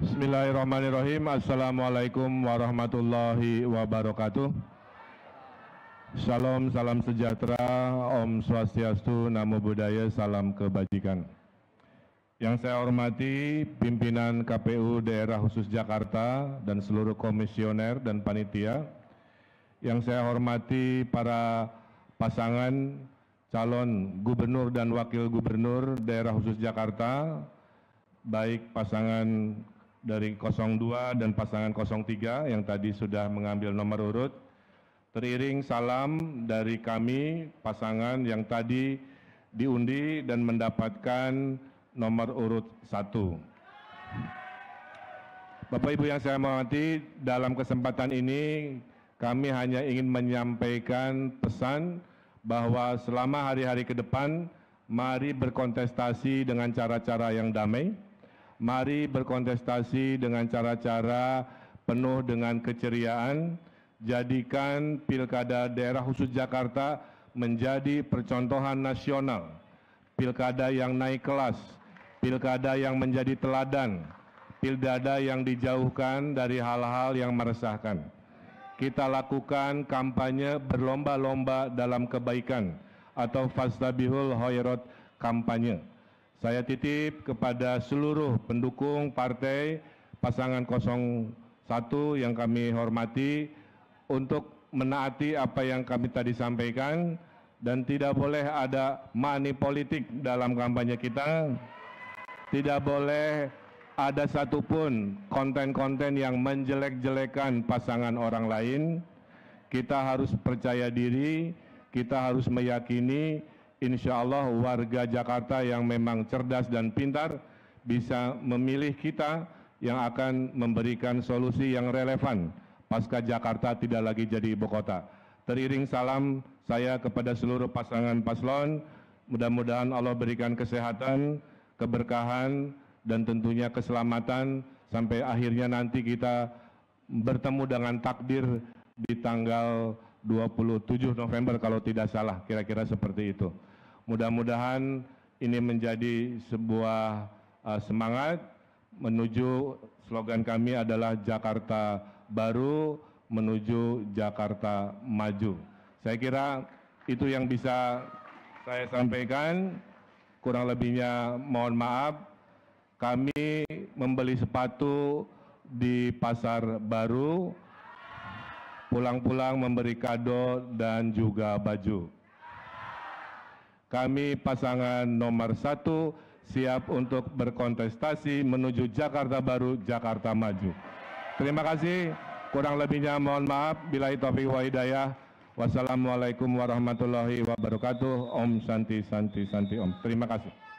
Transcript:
Bismillahirrahmanirrahim. Assalamualaikum warahmatullahi wabarakatuh. Shalom, salam sejahtera, Om Swastiastu, Namo Buddhaya, salam kebajikan. Yang saya hormati pimpinan KPU Daerah Khusus Jakarta dan seluruh komisioner dan panitia. Yang saya hormati para pasangan calon gubernur dan wakil gubernur Daerah Khusus Jakarta, baik pasangan dari 02 dan pasangan 03 yang tadi sudah mengambil nomor urut. Teriring salam dari kami pasangan yang tadi diundi dan mendapatkan nomor urut 1. Bapak Ibu yang saya hormati, dalam kesempatan ini kami hanya ingin menyampaikan pesan bahwa selama hari-hari ke depan mari berkontestasi dengan cara-cara yang damai mari berkontestasi dengan cara-cara penuh dengan keceriaan, jadikan pilkada daerah khusus Jakarta menjadi percontohan nasional, pilkada yang naik kelas, pilkada yang menjadi teladan, pilkada yang dijauhkan dari hal-hal yang meresahkan. Kita lakukan kampanye berlomba-lomba dalam kebaikan atau fastabihul hoyrot kampanye. Saya titip kepada seluruh pendukung partai pasangan 01 yang kami hormati untuk menaati apa yang kami tadi sampaikan dan tidak boleh ada money politik dalam kampanye kita. Tidak boleh ada satupun konten-konten yang menjelek-jelekan pasangan orang lain. Kita harus percaya diri, kita harus meyakini insya Allah warga Jakarta yang memang cerdas dan pintar bisa memilih kita yang akan memberikan solusi yang relevan pasca Jakarta tidak lagi jadi ibu kota. Teriring salam saya kepada seluruh pasangan paslon, mudah-mudahan Allah berikan kesehatan, keberkahan, dan tentunya keselamatan sampai akhirnya nanti kita bertemu dengan takdir di tanggal 27 November kalau tidak salah, kira-kira seperti itu mudah-mudahan ini menjadi sebuah uh, semangat menuju slogan kami adalah Jakarta baru menuju Jakarta maju. Saya kira itu yang bisa saya sampaikan. Kurang lebihnya mohon maaf. Kami membeli sepatu di pasar baru, pulang-pulang memberi kado dan juga baju kami pasangan nomor satu siap untuk berkontestasi menuju Jakarta Baru, Jakarta Maju. Terima kasih. Kurang lebihnya mohon maaf. Bila itu wa hidayah. Wassalamualaikum warahmatullahi wabarakatuh. Om Santi Santi Santi Om. Terima kasih.